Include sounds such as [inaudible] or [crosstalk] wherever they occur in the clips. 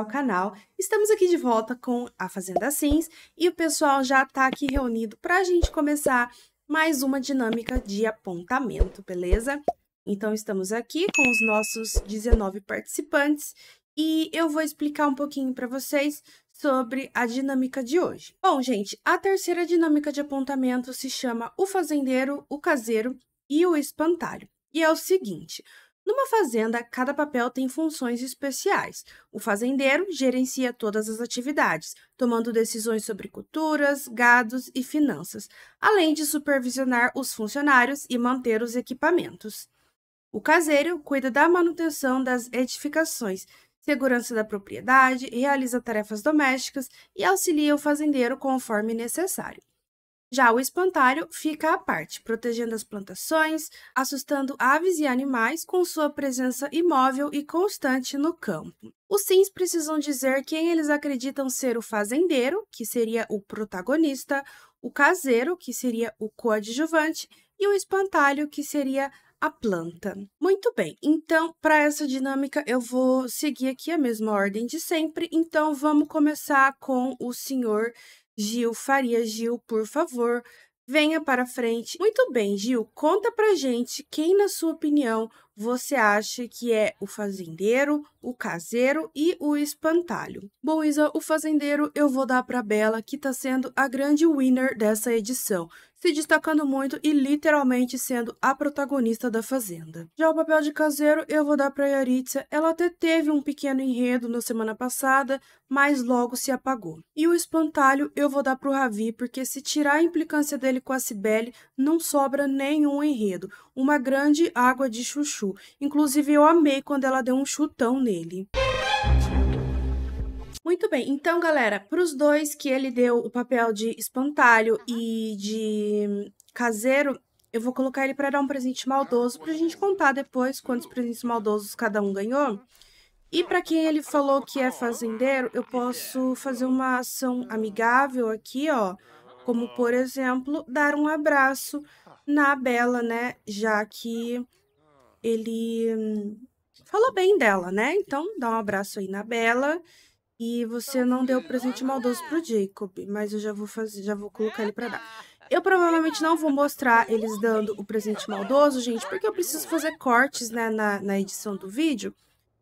ao canal. Estamos aqui de volta com a Fazenda Sims e o pessoal já está aqui reunido para a gente começar mais uma dinâmica de apontamento, beleza? Então, estamos aqui com os nossos 19 participantes e eu vou explicar um pouquinho para vocês sobre a dinâmica de hoje. Bom, gente, a terceira dinâmica de apontamento se chama o fazendeiro, o caseiro e o espantalho. E é o seguinte, numa fazenda, cada papel tem funções especiais. O fazendeiro gerencia todas as atividades, tomando decisões sobre culturas, gados e finanças, além de supervisionar os funcionários e manter os equipamentos. O caseiro cuida da manutenção das edificações, segurança da propriedade, realiza tarefas domésticas e auxilia o fazendeiro conforme necessário. Já o espantalho fica à parte, protegendo as plantações, assustando aves e animais com sua presença imóvel e constante no campo. Os sims precisam dizer quem eles acreditam ser o fazendeiro, que seria o protagonista, o caseiro, que seria o coadjuvante, e o espantalho, que seria a planta. Muito bem, então para essa dinâmica eu vou seguir aqui a mesma ordem de sempre, então vamos começar com o senhor Gil Faria Gil, por favor, venha para frente. Muito bem, Gil, conta pra gente quem, na sua opinião, você acha que é o fazendeiro, o caseiro e o espantalho? Bom, Isa, o fazendeiro eu vou dar para Bela, que tá sendo a grande winner dessa edição se destacando muito e literalmente sendo a protagonista da Fazenda. Já o papel de caseiro eu vou dar para Yaritza. Ela até teve um pequeno enredo na semana passada, mas logo se apagou. E o espantalho eu vou dar para o Ravi, porque se tirar a implicância dele com a Cibele, não sobra nenhum enredo. Uma grande água de chuchu. Inclusive eu amei quando ela deu um chutão nele. Muito bem, então, galera, para os dois que ele deu o papel de espantalho e de caseiro, eu vou colocar ele para dar um presente maldoso para a gente contar depois quantos presentes maldosos cada um ganhou. E para quem ele falou que é fazendeiro, eu posso fazer uma ação amigável aqui, ó, como por exemplo, dar um abraço na Bela, né, já que ele hum, falou bem dela, né? Então, dá um abraço aí na Bela e você não deu o presente maldoso pro Jacob, mas eu já vou fazer, já vou colocar ele para dar. Eu provavelmente não vou mostrar eles dando o presente maldoso, gente, porque eu preciso fazer cortes, né, na, na edição do vídeo.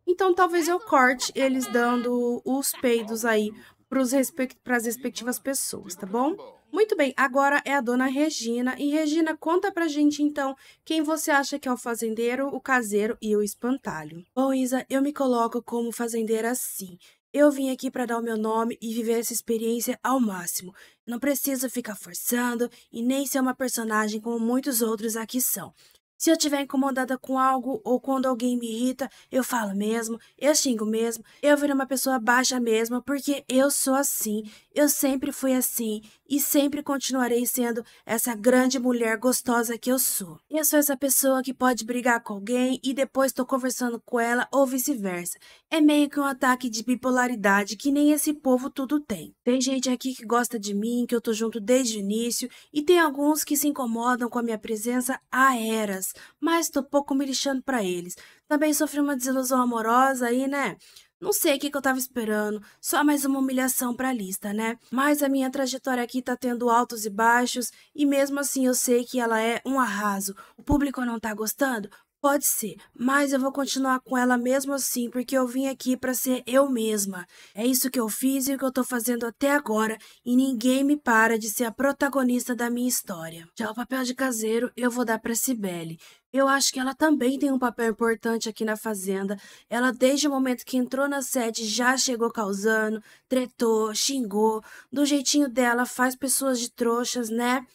Então talvez eu corte eles dando os peidos aí para respect... as respectivas pessoas, tá bom? Muito bem, agora é a dona Regina. E Regina, conta pra gente então quem você acha que é o fazendeiro, o caseiro e o espantalho. Bom, Isa, eu me coloco como fazendeira sim. Eu vim aqui para dar o meu nome e viver essa experiência ao máximo. Não preciso ficar forçando e nem ser uma personagem como muitos outros aqui são. Se eu estiver incomodada com algo ou quando alguém me irrita, eu falo mesmo, eu xingo mesmo, eu viro uma pessoa baixa mesmo, porque eu sou assim, eu sempre fui assim e sempre continuarei sendo essa grande mulher gostosa que eu sou. Eu sou essa pessoa que pode brigar com alguém e depois estou conversando com ela ou vice-versa. É meio que um ataque de bipolaridade que nem esse povo tudo tem. Tem gente aqui que gosta de mim, que eu tô junto desde o início, e tem alguns que se incomodam com a minha presença há eras mas tô pouco me lixando pra eles. Também sofri uma desilusão amorosa aí, né? Não sei o que, que eu tava esperando, só mais uma humilhação pra lista, né? Mas a minha trajetória aqui tá tendo altos e baixos, e mesmo assim eu sei que ela é um arraso. O público não tá gostando? Pode ser, mas eu vou continuar com ela mesmo assim, porque eu vim aqui para ser eu mesma. É isso que eu fiz e o que eu tô fazendo até agora, e ninguém me para de ser a protagonista da minha história. Já o papel de caseiro eu vou dar para Cibele. Eu acho que ela também tem um papel importante aqui na Fazenda. Ela, desde o momento que entrou na sede, já chegou causando, tretou, xingou. Do jeitinho dela, faz pessoas de trouxas, né?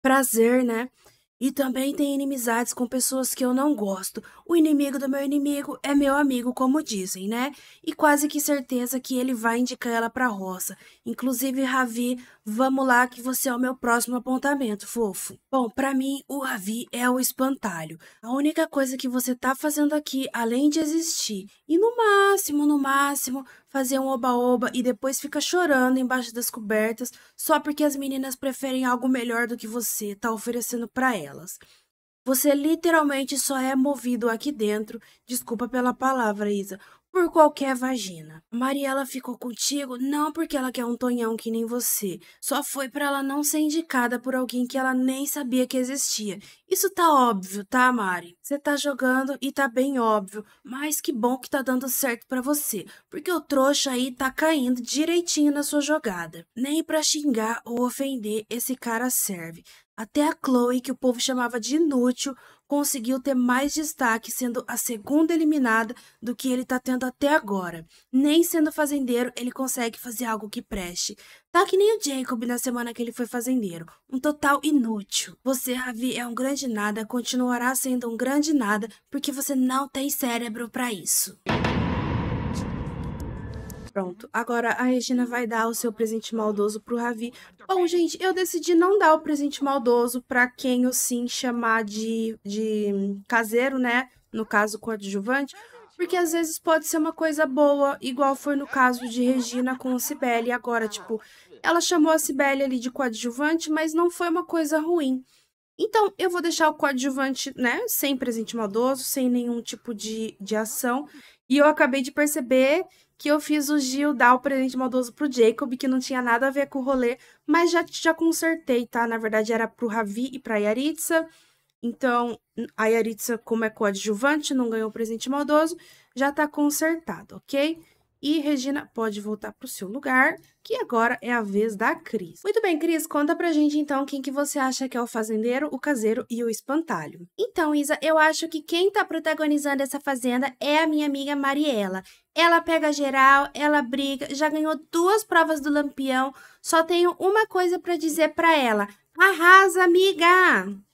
Prazer, né? E também tenho inimizades com pessoas que eu não gosto. O inimigo do meu inimigo é meu amigo, como dizem, né? E quase que certeza que ele vai indicar ela pra roça. Inclusive, Ravi Vamos lá que você é o meu próximo apontamento, fofo. Bom, para mim, o Ravi é o espantalho. A única coisa que você tá fazendo aqui, além de existir, e no máximo, no máximo, fazer um oba-oba e depois fica chorando embaixo das cobertas só porque as meninas preferem algo melhor do que você tá oferecendo para elas. Você literalmente só é movido aqui dentro, desculpa pela palavra, Isa, por qualquer vagina. Mariela ficou contigo não porque ela quer um tonhão que nem você, só foi para ela não ser indicada por alguém que ela nem sabia que existia. Isso tá óbvio, tá, Mari? Você tá jogando e tá bem óbvio, mas que bom que tá dando certo para você, porque o trouxa aí tá caindo direitinho na sua jogada. Nem para xingar ou ofender esse cara serve. Até a Chloe, que o povo chamava de inútil, conseguiu ter mais destaque, sendo a segunda eliminada do que ele tá tendo até agora. Nem sendo fazendeiro, ele consegue fazer algo que preste. Tá que nem o Jacob na semana que ele foi fazendeiro. Um total inútil. Você, Ravi, é um grande nada, continuará sendo um grande nada, porque você não tem cérebro para isso. Uhum. Pronto. Agora a Regina vai dar o seu presente maldoso pro Ravi. Bom, gente, eu decidi não dar o presente maldoso para quem eu sim chamar de, de caseiro, né? No caso, coadjuvante. Porque às vezes pode ser uma coisa boa, igual foi no caso de Regina com a Cibele. Agora, tipo, ela chamou a Cibele ali de coadjuvante, mas não foi uma coisa ruim. Então, eu vou deixar o coadjuvante, né, sem presente maldoso, sem nenhum tipo de, de ação. E eu acabei de perceber que eu fiz o Gil dar o presente maldoso pro Jacob, que não tinha nada a ver com o rolê, mas já, já consertei, tá? Na verdade era pro Ravi e pra Yaritza. Então, a Yaritza, como é coadjuvante, não ganhou o presente maldoso, já tá consertado, ok? E Regina pode voltar pro seu lugar, que agora é a vez da Cris. Muito bem, Cris, conta pra gente então quem que você acha que é o fazendeiro, o caseiro e o espantalho. Então, Isa, eu acho que quem tá protagonizando essa fazenda é a minha amiga Mariela. Ela pega geral, ela briga, já ganhou duas provas do Lampião. Só tenho uma coisa para dizer para ela. Arrasa, amiga!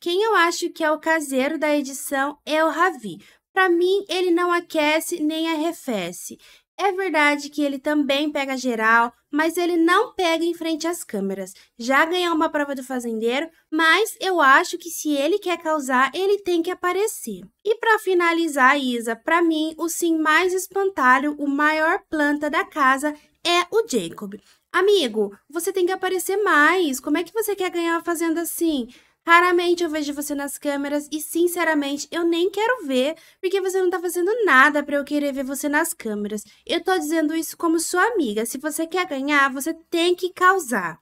Quem eu acho que é o caseiro da edição é o Ravi. Para mim, ele não aquece nem arrefece. É verdade que ele também pega geral, mas ele não pega em frente às câmeras. Já ganhou uma prova do fazendeiro, mas eu acho que se ele quer causar, ele tem que aparecer. E para finalizar, Isa, para mim, o sim mais espantalho, o maior planta da casa é o Jacob. Amigo, você tem que aparecer mais. Como é que você quer ganhar a fazenda assim? Raramente eu vejo você nas câmeras e, sinceramente, eu nem quero ver, porque você não tá fazendo nada para eu querer ver você nas câmeras. Eu tô dizendo isso como sua amiga. Se você quer ganhar, você tem que causar.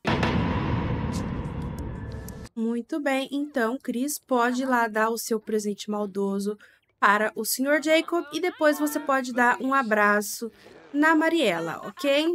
Muito bem, então, Cris, pode lá dar o seu presente maldoso para o Sr. Jacob e depois você pode dar um abraço na Mariela, ok?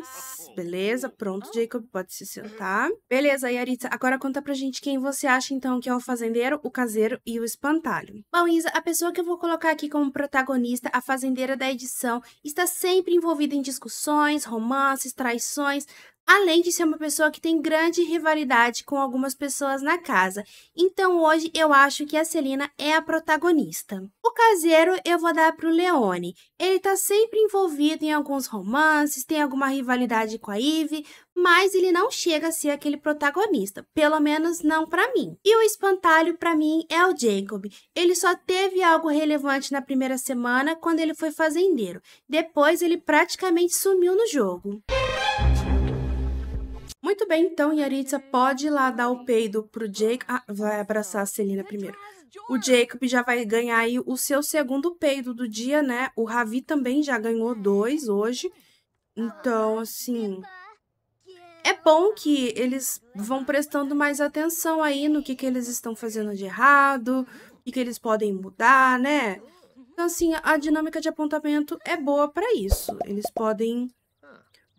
Beleza, pronto, uhum. Jacob, pode se sentar. Beleza, Yaritza, agora conta pra gente quem você acha, então, que é o fazendeiro, o caseiro e o espantalho. Bom, Isa, a pessoa que eu vou colocar aqui como protagonista, a fazendeira da edição, está sempre envolvida em discussões, romances, traições, além de ser uma pessoa que tem grande rivalidade com algumas pessoas na casa. Então hoje eu acho que a Celina é a protagonista. O caseiro eu vou dar pro Leone. Ele tá sempre envolvido em alguns romances, tem alguma rivalidade com a Eve, mas ele não chega a ser aquele protagonista, pelo menos não para mim. E o espantalho para mim é o Jacob. Ele só teve algo relevante na primeira semana quando ele foi fazendeiro. Depois ele praticamente sumiu no jogo. Muito bem, então Yaritza pode ir lá dar o peido pro Jacob. Ah, vai abraçar a Celina primeiro. O Jacob já vai ganhar aí o seu segundo peido do dia, né? O Ravi também já ganhou dois hoje. Então, assim. É bom que eles vão prestando mais atenção aí no que, que eles estão fazendo de errado, o que, que eles podem mudar, né? Então, assim, a dinâmica de apontamento é boa para isso. Eles podem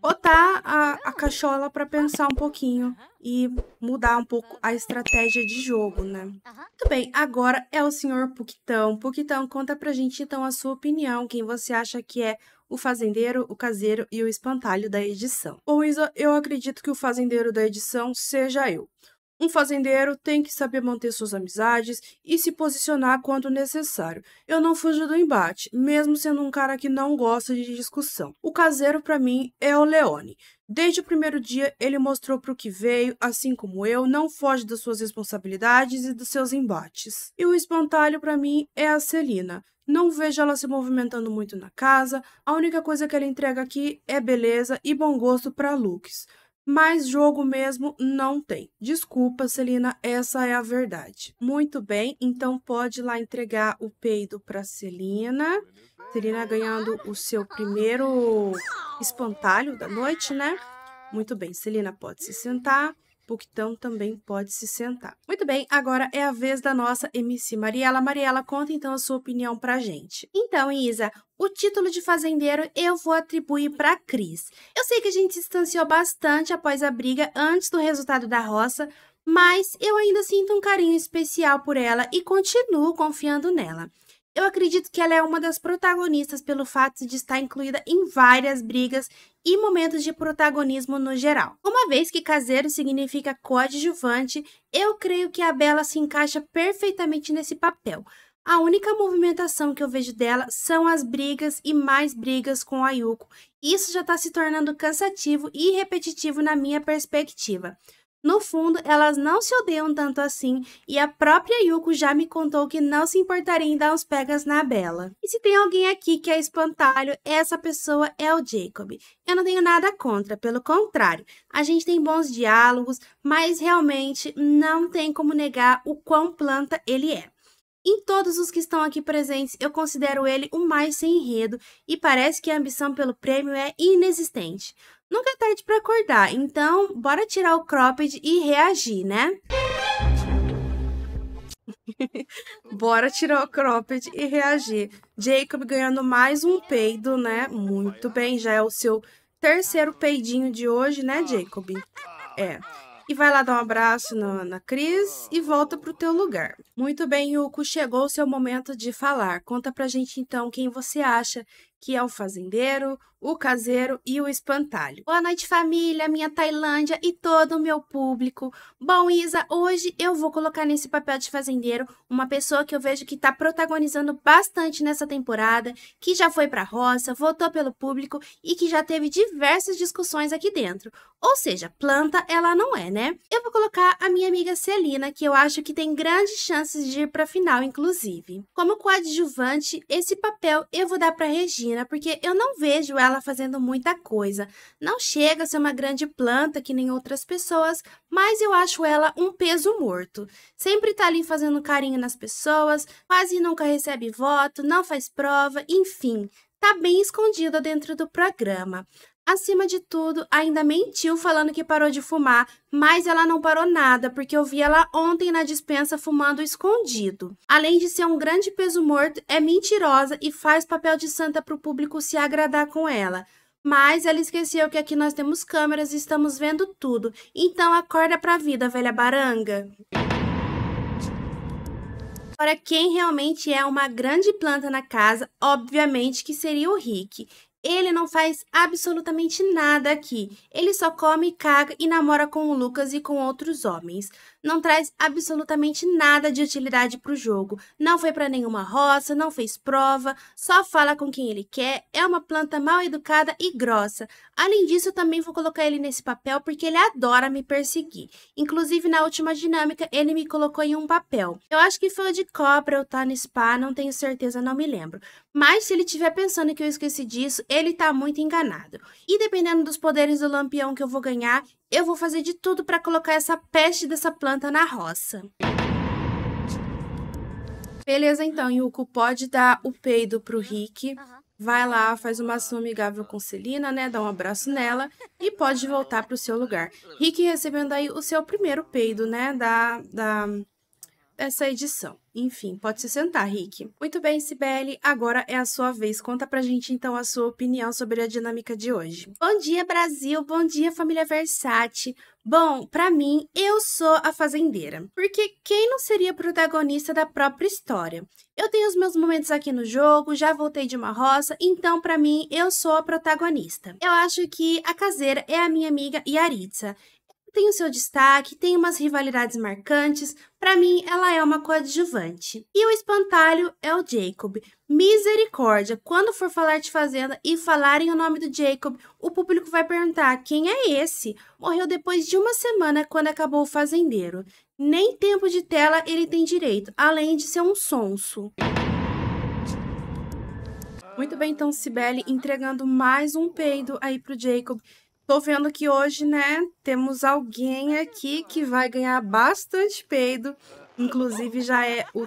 botar a, a cachola para pensar um pouquinho e mudar um pouco a estratégia de jogo, né? Muito bem, agora é o senhor Puquitão. Puquitão, conta pra gente então a sua opinião, quem você acha que é o fazendeiro, o caseiro e o espantalho da edição. Bom, Isa, eu acredito que o fazendeiro da edição seja eu. Um fazendeiro tem que saber manter suas amizades e se posicionar quando necessário. Eu não fujo do embate, mesmo sendo um cara que não gosta de discussão. O caseiro, para mim, é o Leone. Desde o primeiro dia, ele mostrou para o que veio, assim como eu, não foge das suas responsabilidades e dos seus embates. E o espantalho, para mim, é a Celina. Não vejo ela se movimentando muito na casa, a única coisa que ela entrega aqui é beleza e bom gosto para looks mas jogo mesmo não tem. Desculpa, Celina, essa é a verdade. Muito bem, então pode ir lá entregar o peido para Celina. Celina ganhando o seu primeiro espantalho da noite, né? Muito bem, Celina pode se sentar. Puctão também pode se sentar. Muito bem, agora é a vez da nossa MC Mariela. Mariela, conta então a sua opinião pra gente. Então, Isa, o título de fazendeiro eu vou atribuir para Cris. Eu sei que a gente se distanciou bastante após a briga antes do resultado da roça, mas eu ainda sinto um carinho especial por ela e continuo confiando nela. Eu acredito que ela é uma das protagonistas pelo fato de estar incluída em várias brigas e momentos de protagonismo no geral. Uma vez que caseiro significa coadjuvante, eu creio que a Bela se encaixa perfeitamente nesse papel. A única movimentação que eu vejo dela são as brigas e mais brigas com a Yuko. Isso já está se tornando cansativo e repetitivo na minha perspectiva. No fundo, elas não se odeiam tanto assim, e a própria Yuko já me contou que não se importaria em dar uns pegas na Bela. E se tem alguém aqui que é espantalho, essa pessoa é o Jacob. Eu não tenho nada contra, pelo contrário, a gente tem bons diálogos, mas realmente não tem como negar o quão planta ele é. Em todos os que estão aqui presentes, eu considero ele o mais sem enredo e parece que a ambição pelo prêmio é inexistente. Nunca é tarde para acordar, então bora tirar o cropped e reagir, né? [laughs] Bora tirar o cropped e reagir. Jacob ganhando mais um peido, né? Muito bem, já é o seu terceiro peidinho de hoje, né, Jacob? É e vai lá dar um abraço na, na Cris e volta pro teu lugar. Muito bem, Yuko, chegou o seu momento de falar. Conta pra gente então quem você acha que é o fazendeiro, o caseiro e o espantalho. Boa noite, família, minha Tailândia e todo o meu público. Bom, Isa, hoje eu vou colocar nesse papel de fazendeiro uma pessoa que eu vejo que está protagonizando bastante nessa temporada, que já foi para roça, votou pelo público e que já teve diversas discussões aqui dentro. Ou seja, planta ela não é, né? Eu vou colocar a minha amiga Celina, que eu acho que tem grandes chances de ir para final, inclusive. Como coadjuvante, esse papel eu vou dar para Regina Assim, né, porque eu não vejo ela fazendo muita coisa. Não chega a ser uma grande planta que nem outras pessoas, mas eu acho ela um peso morto. Sempre tá ali fazendo carinho nas pessoas, quase nunca recebe voto, não faz prova, enfim, tá bem escondida dentro do programa. Acima de tudo, ainda mentiu falando que parou de fumar, mas ela não parou nada, porque eu vi ela ontem na dispensa fumando escondido. Além de ser um grande peso morto, é mentirosa e faz papel de santa pro público se agradar com ela. Mas ela esqueceu que aqui nós temos câmeras e estamos vendo tudo. Então acorda pra vida, velha baranga. Agora, quem realmente é uma grande planta na casa, obviamente que seria o Rick. Ele não faz absolutamente nada aqui. Ele só come, caga e namora com o Lucas e com outros homens não traz absolutamente nada de utilidade para o jogo. Não foi para nenhuma roça, não fez prova, só fala com quem ele quer, é uma planta mal educada e grossa. Além disso, também vou colocar ele nesse papel porque ele adora me perseguir. Inclusive, na última dinâmica, ele me colocou em um papel. Eu acho que foi o de cobra ou tá no spa, não tenho certeza, não me lembro. Mas se ele estiver pensando que eu esqueci disso, ele tá muito enganado. E dependendo dos poderes do lampião que eu vou ganhar, eu vou fazer de tudo para colocar essa peste dessa planta na roça. Beleza, então, Yuko, pode dar o peido pro Rick. Vai lá, faz uma ação amigável com Celina, né? Dá um abraço nela e pode voltar pro seu lugar. Rick recebendo aí o seu primeiro peido, né? Da, da essa edição. Enfim, pode se sentar, Rick. Muito bem, Sibeli, agora é a sua vez. Conta pra gente então a sua opinião sobre a dinâmica de hoje. Bom dia, Brasil. Bom dia, família Versace. Bom, para mim, eu sou a fazendeira. Porque quem não seria protagonista da própria história? Eu tenho os meus momentos aqui no jogo, já voltei de uma roça, então para mim eu sou a protagonista. Eu acho que a caseira é a minha amiga Yaritza tem o seu destaque, tem umas rivalidades marcantes. Para mim, ela é uma coadjuvante. E o espantalho é o Jacob. Misericórdia! Quando for falar de Fazenda e falarem o nome do Jacob, o público vai perguntar: quem é esse? Morreu depois de uma semana quando acabou o fazendeiro. Nem tempo de tela ele tem direito, além de ser um sonso. Muito bem, então, Cibele entregando mais um peido aí pro Jacob Tô vendo que hoje, né, temos alguém aqui que vai ganhar bastante peido. Inclusive, já é o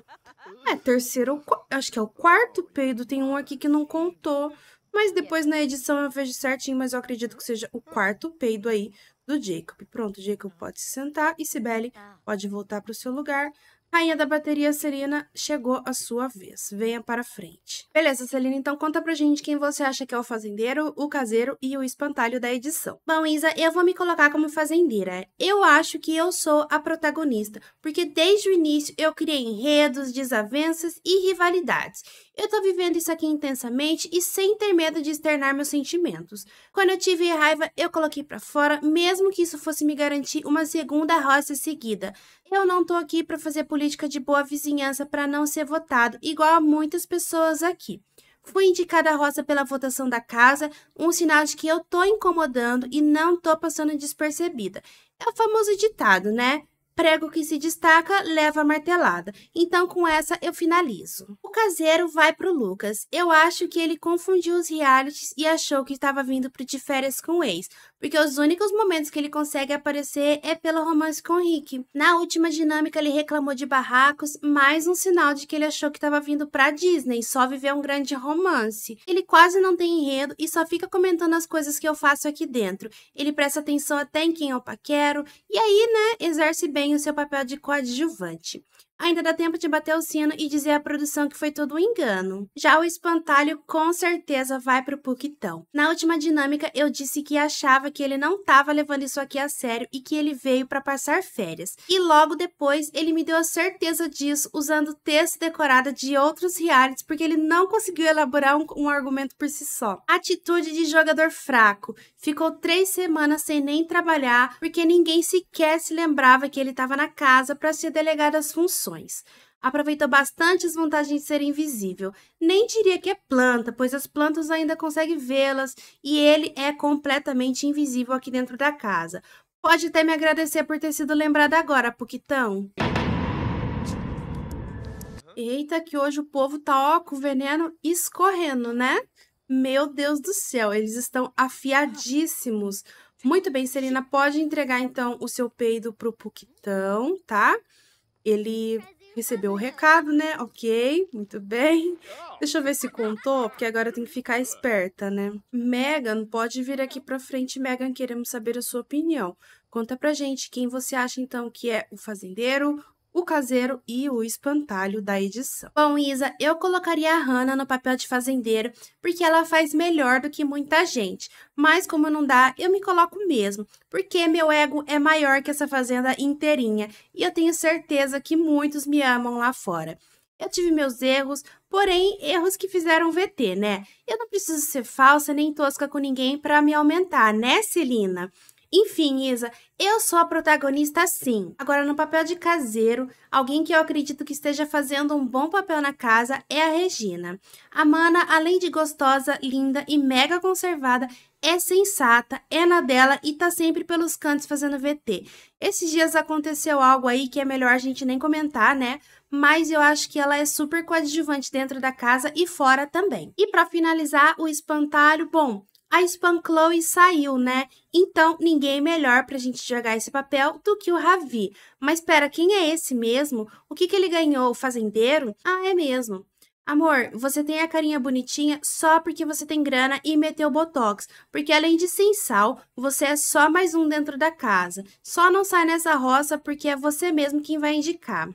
é, terceiro, acho que é o quarto peido. Tem um aqui que não contou. Mas depois na edição eu vejo certinho, mas eu acredito que seja o quarto peido aí do Jacob. Pronto, Jacob pode se sentar e Sibeli pode voltar para o seu lugar. Rainha da bateria, Celina, chegou a sua vez. Venha para frente. Beleza, Celina, então conta pra gente quem você acha que é o fazendeiro, o caseiro e o espantalho da edição. Bom, Isa, eu vou me colocar como fazendeira. Eu acho que eu sou a protagonista, porque desde o início eu criei enredos, desavenças e rivalidades. Eu tô vivendo isso aqui intensamente e sem ter medo de externar meus sentimentos. Quando eu tive raiva, eu coloquei para fora, mesmo que isso fosse me garantir uma segunda roça seguida. Eu não tô aqui para fazer política de boa vizinhança para não ser votado, igual a muitas pessoas aqui. Fui indicada a roça pela votação da casa, um sinal de que eu tô incomodando e não tô passando despercebida. É o famoso ditado, né? Prego que se destaca leva a martelada. Então, com essa, eu finalizo. O caseiro vai pro Lucas. Eu acho que ele confundiu os realities e achou que estava vindo pro de férias com o ex porque os únicos momentos que ele consegue aparecer é pelo romance com Rick. Na última dinâmica, ele reclamou de barracos, mais um sinal de que ele achou que estava vindo pra Disney, só viver um grande romance. Ele quase não tem enredo e só fica comentando as coisas que eu faço aqui dentro. Ele presta atenção até em quem eu paquero, e aí, né, exerce bem o seu papel de coadjuvante ainda dá tempo de bater o sino e dizer à produção que foi todo um engano. Já o espantalho com certeza vai pro Puquitão. Na última dinâmica, eu disse que achava que ele não tava levando isso aqui a sério e que ele veio para passar férias. E logo depois, ele me deu a certeza disso usando texto decorado de outros realities, porque ele não conseguiu elaborar um, um argumento por si só. Atitude de jogador fraco. Ficou três semanas sem nem trabalhar, porque ninguém sequer se lembrava que ele estava na casa para ser delegado às funções estações. Aproveita bastante as vantagens de ser invisível. Nem diria que é planta, pois as plantas ainda conseguem vê-las e ele é completamente invisível aqui dentro da casa. Pode até me agradecer por ter sido lembrado agora, Puquitão. Eita, que hoje o povo tá ó, com o veneno escorrendo, né? Meu Deus do céu, eles estão afiadíssimos. Muito bem, Celina, pode entregar então o seu peido pro Puquitão, tá? ele recebeu o recado, né? Ok, muito bem. Deixa eu ver se contou, porque agora eu tenho que ficar esperta, né? Megan, pode vir aqui pra frente, Megan, queremos saber a sua opinião. Conta pra gente quem você acha então que é o fazendeiro, o caseiro e o espantalho da edição. Bom, Isa, eu colocaria a Hannah no papel de fazendeiro porque ela faz melhor do que muita gente, mas como não dá, eu me coloco mesmo, porque meu ego é maior que essa fazenda inteirinha e eu tenho certeza que muitos me amam lá fora. Eu tive meus erros, porém erros que fizeram VT, né? Eu não preciso ser falsa nem tosca com ninguém para me aumentar, né, Celina? Enfim, Isa, eu sou a protagonista sim. Agora, no papel de caseiro, alguém que eu acredito que esteja fazendo um bom papel na casa é a Regina. A Mana, além de gostosa, linda e mega conservada, é sensata, é na dela e tá sempre pelos cantos fazendo VT. Esses dias aconteceu algo aí que é melhor a gente nem comentar, né? Mas eu acho que ela é super coadjuvante dentro da casa e fora também. E para finalizar, o espantalho, bom, a Spam Chloe saiu, né? Então, ninguém melhor pra gente jogar esse papel do que o Ravi. Mas espera, quem é esse mesmo? O que, que ele ganhou? O fazendeiro? Ah, é mesmo. Amor, você tem a carinha bonitinha só porque você tem grana e meteu botox. Porque além de sem sal, você é só mais um dentro da casa. Só não sai nessa roça porque é você mesmo quem vai indicar.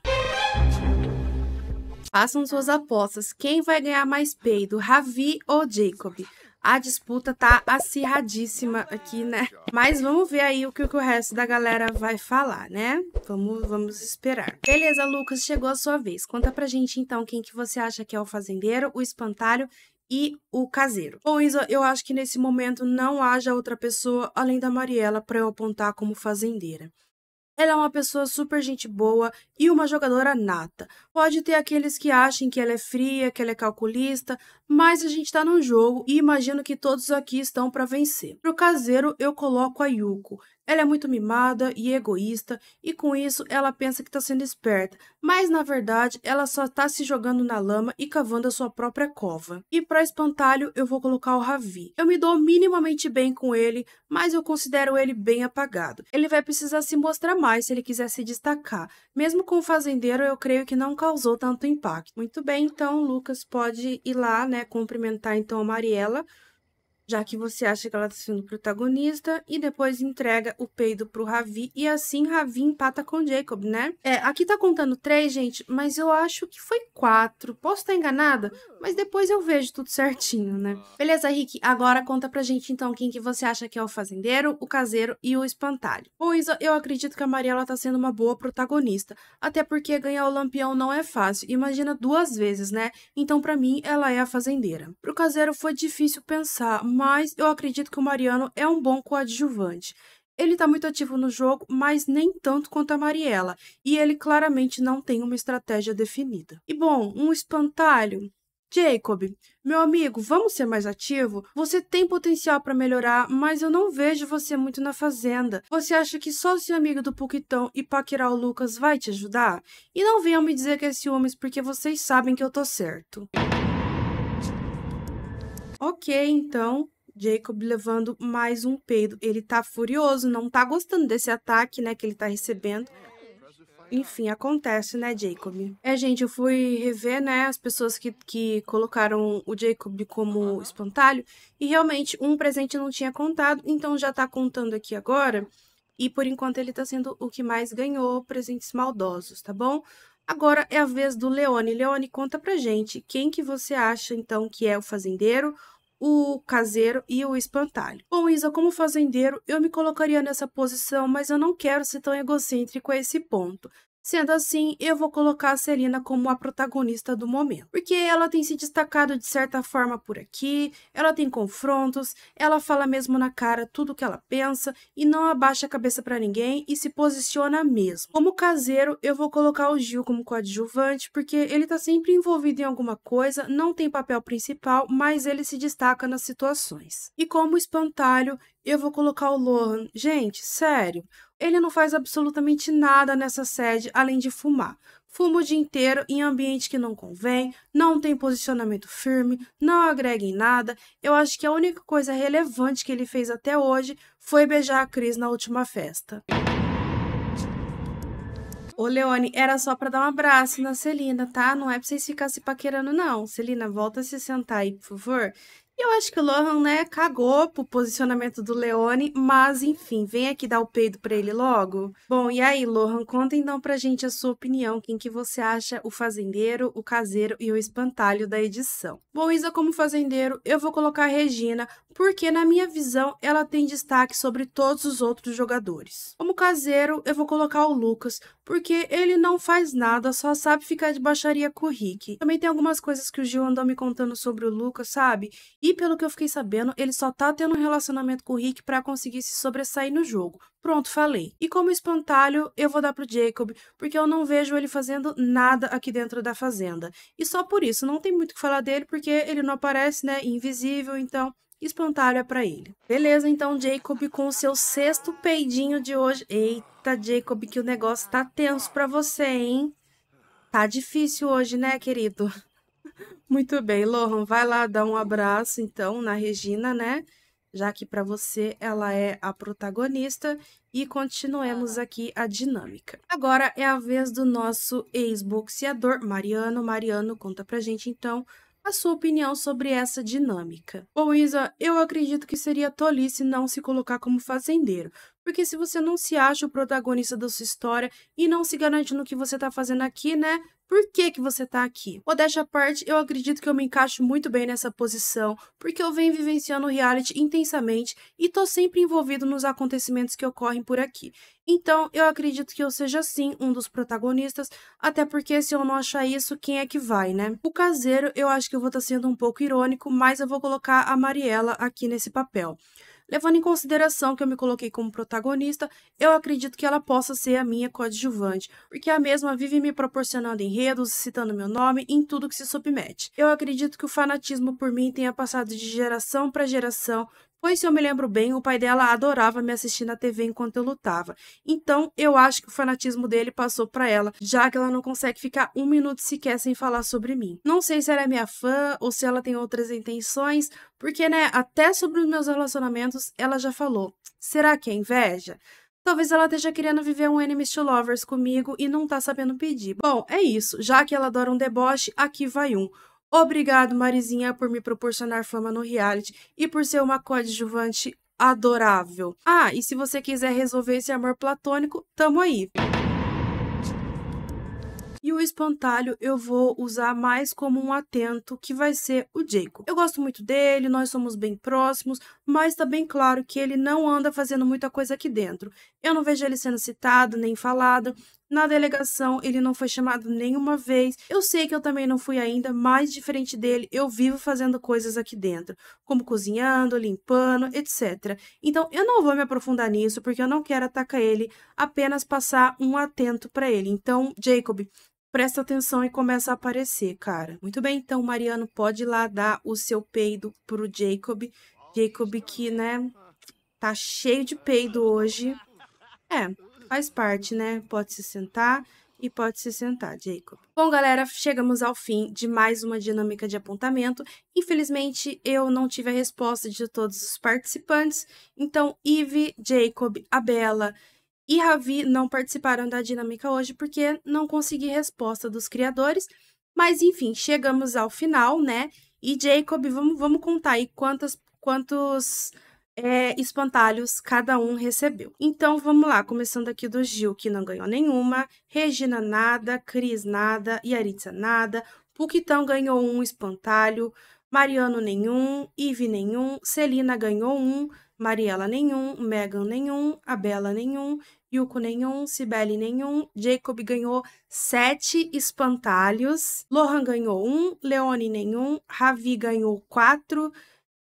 Façam suas apostas. Quem vai ganhar mais peido, Ravi ou Jacob? A disputa tá acirradíssima aqui, né? Mas vamos ver aí o que, o resto da galera vai falar, né? Vamos, vamos esperar. Beleza, Lucas, chegou a sua vez. Conta pra gente então quem que você acha que é o fazendeiro, o espantalho e o caseiro. Bom, Isa, eu acho que nesse momento não haja outra pessoa além da Mariela para eu apontar como fazendeira. Ela é uma pessoa super gente boa e uma jogadora nata. Pode ter aqueles que achem que ela é fria, que ela é calculista, mas a gente está num jogo e imagino que todos aqui estão para vencer. Pro caseiro, eu coloco a Yuko, ela é muito mimada e egoísta, e com isso ela pensa que está sendo esperta, mas na verdade ela só está se jogando na lama e cavando a sua própria cova. E para espantalho, eu vou colocar o Ravi. Eu me dou minimamente bem com ele, mas eu considero ele bem apagado. Ele vai precisar se mostrar mais se ele quiser se destacar. Mesmo com o fazendeiro, eu creio que não causou tanto impacto. Muito bem, então Lucas pode ir lá, né, cumprimentar então a Mariela já que você acha que ela está sendo protagonista, e depois entrega o peido pro Ravi, e assim Ravi empata com Jacob, né? É, aqui tá contando três, gente, mas eu acho que foi quatro. Posso estar tá enganada? Mas depois eu vejo tudo certinho, né? Beleza, Rick, agora conta pra gente então quem que você acha que é o fazendeiro, o caseiro e o espantalho. Pois eu acredito que a Mariela tá sendo uma boa protagonista, até porque ganhar o lampião não é fácil, imagina duas vezes, né? Então para mim ela é a fazendeira. Pro caseiro foi difícil pensar, mas eu acredito que o Mariano é um bom coadjuvante. Ele está muito ativo no jogo, mas nem tanto quanto a Mariela, e ele claramente não tem uma estratégia definida. E bom, um espantalho. Jacob, meu amigo, vamos ser mais ativo? Você tem potencial para melhorar, mas eu não vejo você muito na fazenda. Você acha que só ser amigo do Puquitão e paquerar o Lucas vai te ajudar? E não venham me dizer que é ciúmes, porque vocês sabem que eu tô certo. Ok, então, Jacob levando mais um peido. Ele tá furioso, não tá gostando desse ataque, né, que ele tá recebendo. Enfim, acontece, né, Jacob? É, gente, eu fui rever, né, as pessoas que, que colocaram o Jacob como espantalho. E realmente, um presente não tinha contado, então já tá contando aqui agora. E por enquanto ele tá sendo o que mais ganhou presentes maldosos, tá bom? Agora é a vez do Leone. Leone, conta pra gente quem que você acha então que é o fazendeiro, o caseiro e o espantalho. Bom, Isa, como fazendeiro, eu me colocaria nessa posição, mas eu não quero ser tão egocêntrico a esse ponto. Sendo assim, eu vou colocar a Celina como a protagonista do momento, porque ela tem se destacado de certa forma por aqui, ela tem confrontos, ela fala mesmo na cara tudo o que ela pensa e não abaixa a cabeça para ninguém e se posiciona mesmo. Como caseiro, eu vou colocar o Gil como coadjuvante, porque ele tá sempre envolvido em alguma coisa, não tem papel principal, mas ele se destaca nas situações. E como espantalho, eu vou colocar o Lohan. Gente, sério, ele não faz absolutamente nada nessa sede além de fumar. Fuma o dia inteiro em ambiente que não convém, não tem posicionamento firme, não agrega em nada. Eu acho que a única coisa relevante que ele fez até hoje foi beijar a Cris na última festa. Ô, Leone, era só pra dar um abraço na Celina, tá? Não é pra vocês ficarem se paquerando, não. Celina, volta a se sentar aí, por favor eu acho que o Lohan, né, cagou pro posicionamento do Leone, mas enfim, vem aqui dar o peido pra ele logo. Bom, e aí, Lohan, conta então pra gente a sua opinião, quem que você acha o fazendeiro, o caseiro e o espantalho da edição. Bom, Isa, como fazendeiro, eu vou colocar a Regina, porque na minha visão, ela tem destaque sobre todos os outros jogadores. Como caseiro, eu vou colocar o Lucas, porque ele não faz nada, só sabe ficar de baixaria com o Rick. Também tem algumas coisas que o Gil andou me contando sobre o Lucas, sabe? E e pelo que eu fiquei sabendo, ele só tá tendo um relacionamento com o Rick para conseguir se sobressair no jogo. Pronto, falei. E como espantalho, eu vou dar pro Jacob, porque eu não vejo ele fazendo nada aqui dentro da fazenda. E só por isso, não tem muito o que falar dele, porque ele não aparece, né? Invisível, então espantalho é pra ele. Beleza, então Jacob com o seu sexto peidinho de hoje. Eita, Jacob, que o negócio tá tenso pra você, hein? Tá difícil hoje, né, querido? Muito bem, Lohan, vai lá dar um abraço então na Regina, né? Já que para você ela é a protagonista e continuemos aqui a dinâmica. Agora é a vez do nosso ex-boxeador Mariano. Mariano, conta pra gente então a sua opinião sobre essa dinâmica. Bom, Isa, eu acredito que seria tolice não se colocar como fazendeiro, porque se você não se acha o protagonista da sua história e não se garante no que você está fazendo aqui, né? Por que, que você está aqui? Modéstia à parte, eu acredito que eu me encaixo muito bem nessa posição, porque eu venho vivenciando reality intensamente e estou sempre envolvido nos acontecimentos que ocorrem por aqui. Então, eu acredito que eu seja sim um dos protagonistas, até porque se eu não achar isso, quem é que vai, né? O caseiro, eu acho que eu vou estar tá sendo um pouco irônico, mas eu vou colocar a Mariela aqui nesse papel. Levando em consideração que eu me coloquei como protagonista, eu acredito que ela possa ser a minha coadjuvante, porque a mesma vive me proporcionando enredos, citando meu nome em tudo que se submete. Eu acredito que o fanatismo por mim tenha passado de geração para geração, Pois, se eu me lembro bem, o pai dela adorava me assistir na TV enquanto eu lutava. Então, eu acho que o fanatismo dele passou para ela, já que ela não consegue ficar um minuto sequer sem falar sobre mim. Não sei se ela é minha fã ou se ela tem outras intenções, porque, né, até sobre os meus relacionamentos ela já falou. Será que é inveja? Talvez ela esteja querendo viver um enemies to lovers comigo e não tá sabendo pedir. Bom, é isso. Já que ela adora um deboche, aqui vai um. Obrigado, Marizinha, por me proporcionar fama no reality e por ser uma coadjuvante adorável. Ah, e se você quiser resolver esse amor platônico, tamo aí. E o espantalho eu vou usar mais como um atento, que vai ser o Jacob. Eu gosto muito dele, nós somos bem próximos, mas tá bem claro que ele não anda fazendo muita coisa aqui dentro. Eu não vejo ele sendo citado nem falado, na delegação, ele não foi chamado nenhuma vez. Eu sei que eu também não fui ainda, mas diferente dele, eu vivo fazendo coisas aqui dentro, como cozinhando, limpando, etc. Então, eu não vou me aprofundar nisso porque eu não quero atacar ele, apenas passar um atento para ele. Então, Jacob, presta atenção e começa a aparecer, cara. Muito bem, então, Mariano pode ir lá dar o seu peido pro Jacob. Jacob que, né, tá cheio de peido hoje. É, Faz parte, né? Pode se sentar e pode se sentar, Jacob. Bom, galera, chegamos ao fim de mais uma dinâmica de apontamento. Infelizmente, eu não tive a resposta de todos os participantes, então Eve, Jacob, Abela e Ravi não participaram da dinâmica hoje porque não consegui resposta dos criadores. Mas enfim, chegamos ao final, né? E Jacob, vamos, vamos contar aí quantas, quantos é, espantalhos cada um recebeu. Então vamos lá, começando aqui do Gil, que não ganhou nenhuma, Regina nada, Cris nada, Yaritza nada, Puquitão ganhou um espantalho, Mariano nenhum, Ive nenhum, Celina ganhou um, Mariela nenhum, Megan nenhum, Abela nenhum, Yuko nenhum, Cibele nenhum, Jacob ganhou sete espantalhos, Lohan ganhou um, Leone nenhum, Ravi ganhou quatro,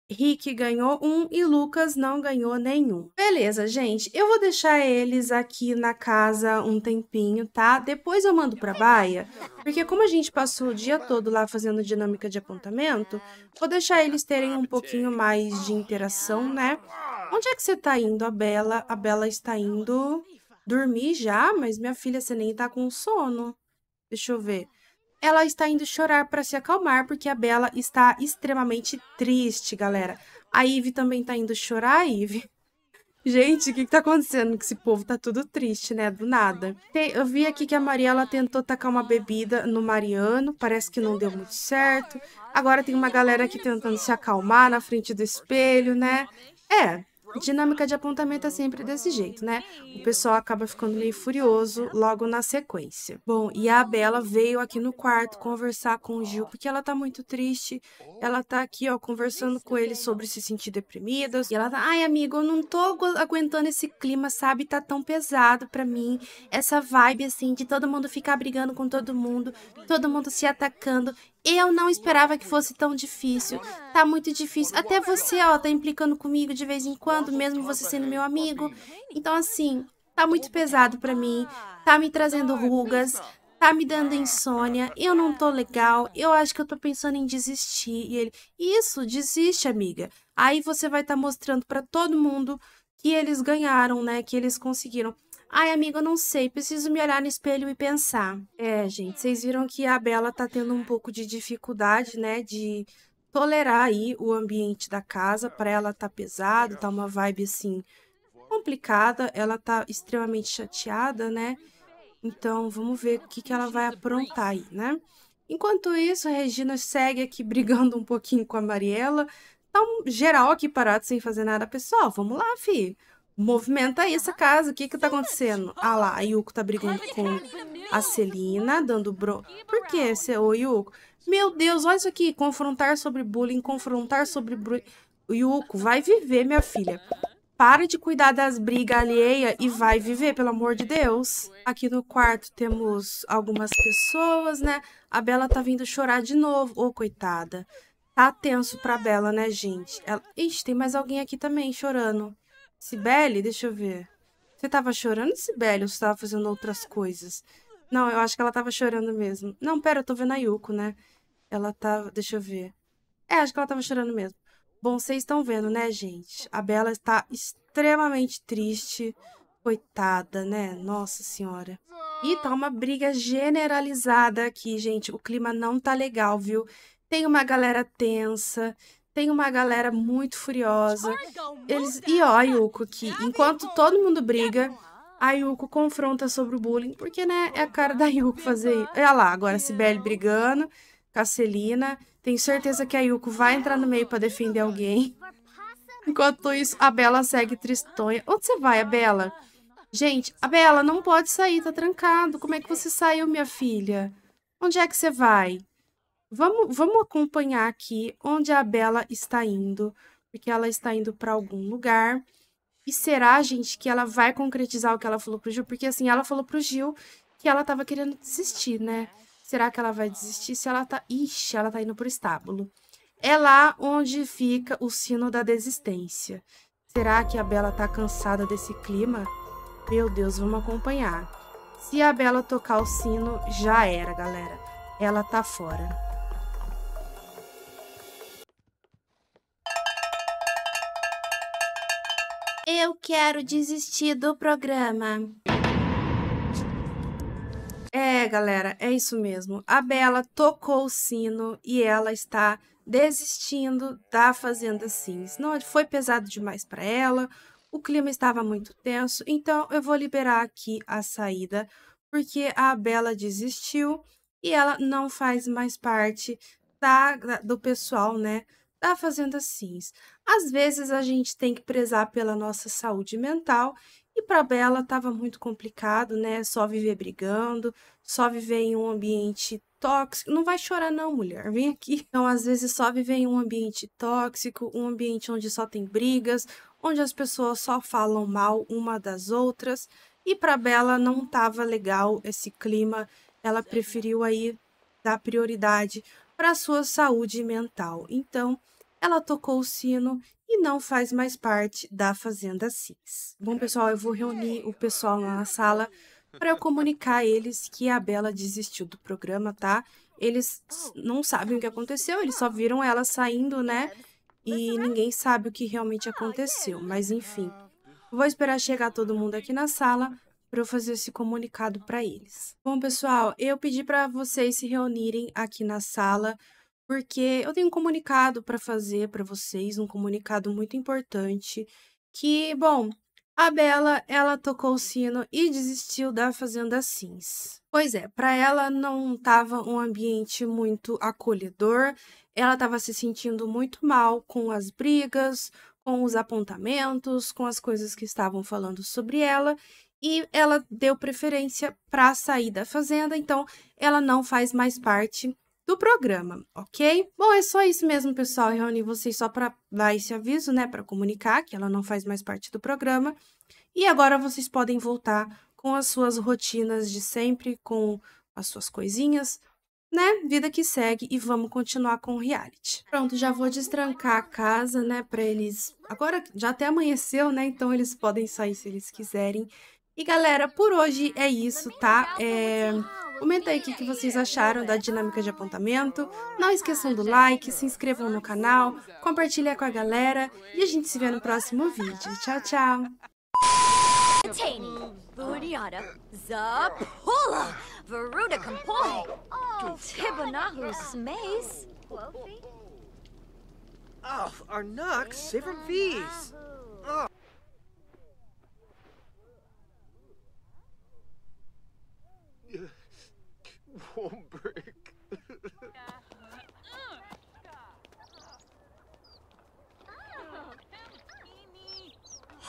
Rick ganhou um e Lucas não ganhou nenhum. Beleza, gente. Eu vou deixar eles aqui na casa um tempinho, tá? Depois eu mando pra Baia, porque como a gente passou o dia todo lá fazendo dinâmica de apontamento, vou deixar eles terem um pouquinho mais de interação, né? Onde é que você tá indo, a Bela? A Bela está indo dormir já, mas minha filha, você nem tá com sono. Deixa eu ver ela está indo chorar para se acalmar, porque a Bela está extremamente triste, galera. A Eve também está indo chorar, Eve. [laughs] Gente, o que, está acontecendo? Que esse povo está tudo triste, né? Do nada. Tem, eu vi aqui que a Maria, tentou tacar uma bebida no Mariano. Parece que não deu muito certo. Agora tem uma galera aqui tentando se acalmar na frente do espelho, né? É, Dinâmica de apontamento é sempre desse jeito, né? O pessoal acaba ficando meio furioso logo na sequência. Bom, e a Bela veio aqui no quarto conversar com o Gil, porque ela tá muito triste. Ela tá aqui, ó, conversando com ele sobre se sentir deprimida. E ela tá, ai, amigo, eu não tô aguentando esse clima, sabe? Tá tão pesado pra mim. Essa vibe, assim, de todo mundo ficar brigando com todo mundo, todo mundo se atacando. Eu não esperava que fosse tão difícil. Tá muito difícil. Até você, ó, tá implicando comigo de vez em quando, mesmo você sendo meu amigo. Então, assim, tá muito pesado pra mim. Tá me trazendo rugas. Tá me dando insônia. Eu não tô legal. Eu acho que eu tô pensando em desistir. E ele, isso, desiste, amiga. Aí você vai estar tá mostrando pra todo mundo que eles ganharam, né? Que eles conseguiram. Ai, amiga, não sei, preciso me olhar no espelho e pensar. É, gente, vocês viram que a Bela tá tendo um pouco de dificuldade, né, de tolerar aí o ambiente da casa, para ela tá pesado, tá uma vibe assim complicada, ela tá extremamente chateada, né? Então, vamos ver o que que ela vai aprontar aí, né? Enquanto isso, a Regina segue aqui [laughs] brigando um pouquinho com a Mariela. Tá um geral aqui parado sem fazer nada. Pessoal, vamos lá, fi. Movimenta aí essa casa, o que que tá acontecendo? Ah lá, a Yuko tá brigando com é a Celina, dando bro... Por que, ô Yuko? Meu Deus, olha isso aqui, confrontar sobre bullying, confrontar sobre... Yuko, vai viver, minha filha. Para de cuidar das brigas alheias e vai viver, pelo amor de Deus. Aqui no quarto temos algumas pessoas, né? A Bela tá vindo chorar de novo. Ô, oh, coitada. Tá tenso pra Bela, né, gente? Ela... Ixi, tem mais alguém aqui também chorando. Sibele, deixa eu ver. Você tava chorando, Sibele, ou você tava fazendo outras coisas? Não, eu acho que ela tava chorando mesmo. Não, pera, eu tô vendo a Yuko, né? Ela tava. Tá, deixa eu ver. É, acho que ela tava chorando mesmo. Bom, vocês estão vendo, né, gente? A Bela está extremamente triste. Coitada, né? Nossa senhora. E tá uma briga generalizada aqui, gente. O clima não tá legal, viu? Tem uma galera tensa, tem uma galera muito furiosa. Eles... E ó, a Yuko, que enquanto todo mundo briga, a Yuko confronta sobre o bullying, porque, né, é a cara da Yuko fazer Olha lá, agora a Sibeli brigando com a Celina. Tenho certeza que a Yuko vai entrar no meio para defender alguém. [laughs] Enquanto isso, a Bela segue tristonha. Onde você vai, a Bela? Gente, a Bela não pode sair, tá trancado. Como é que você saiu, minha filha? Onde é que você vai? Vamos, vamos acompanhar aqui onde a Bela está indo, porque ela está indo para algum lugar. E será, gente, que ela vai concretizar o que ela falou pro Gil? Porque assim, ela falou pro Gil que ela estava querendo desistir, né? Será que ela vai desistir se ela tá. Ixi, ela tá indo pro estábulo. É lá onde fica o sino da desistência. Será que a Bela tá cansada desse clima? Meu Deus, vamos acompanhar. Se a Bela tocar o sino, já era, galera. Ela tá fora. Eu quero desistir do programa. É, galera, é isso mesmo. A Bela tocou o sino e ela está desistindo da Fazenda Sims. Não, foi pesado demais para ela. O clima estava muito tenso, então eu vou liberar aqui a saída, porque a Bela desistiu e ela não faz mais parte da, da do pessoal, né, está fazendo assim. Às vezes a gente tem que prezar pela nossa saúde mental e para Bela estava muito complicado, né? Só viver brigando, só viver em um ambiente tóxico. Não vai chorar não, mulher. Vem aqui. [laughs] Então, às vezes só viver em um ambiente tóxico, um ambiente onde só tem brigas, onde as pessoas só falam mal uma das outras. E para Bela não estava legal esse clima. Ela uhum. preferiu aí dar prioridade para sua saúde mental. Então, ela tocou o sino e não faz mais parte da Fazenda 6. Bom, pessoal, eu vou reunir o pessoal lá na sala para eu comunicar a eles que a Bela desistiu do programa, tá? Eles não sabem o que aconteceu, eles só viram ela saindo, né? E ninguém sabe o que realmente aconteceu, mas enfim. Vou esperar chegar todo mundo aqui na sala para eu fazer esse comunicado para eles. Bom, pessoal, eu pedi para vocês se reunirem aqui na sala porque eu tenho um comunicado para fazer para vocês, um comunicado muito importante, que, bom, a Bela, ela tocou o sino e desistiu da Fazenda Sims. Pois é, para ela não estava um ambiente muito acolhedor, ela estava se sentindo muito mal com as brigas, com os apontamentos, com as coisas que estavam falando sobre ela, e ela deu preferência para sair da fazenda, então ela não faz mais parte do programa, ok? Bom, é só isso mesmo, pessoal. Eu reuni vocês só para dar esse aviso, né? Para comunicar que ela não faz mais parte do programa. E agora vocês podem voltar com as suas rotinas de sempre, com as suas coisinhas, né? Vida que segue e vamos continuar com o reality. Pronto, já vou destrancar a casa, né? Para eles. Agora já até amanheceu, né? Então eles podem sair se eles quiserem. E galera, por hoje é isso, tá? É... Comenta aí o que vocês acharam da dinâmica de apontamento. Não esqueçam do like, se inscrevam no canal, compartilha com a galera e a gente se vê no próximo vídeo. Tchau, tchau! Tani, Bunyada, Zapula, Veruda Kampol, Tibanahu Smace. Oh, Arnok, Sivram V's. Holmberg.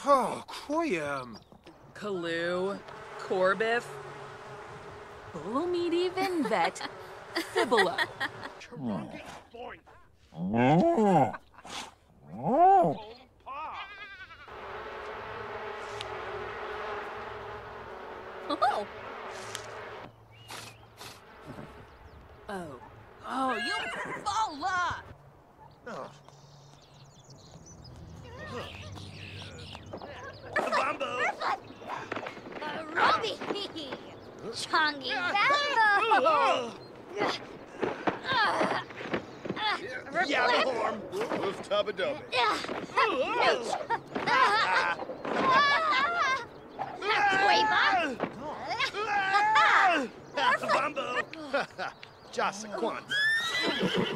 oh, Koyam. Kalu, Corbiff, Bulmeedy Vinvet, Fibula. Hmm. Oh. Oh. oh. Hubba Dubba. Quaver. Just a quant.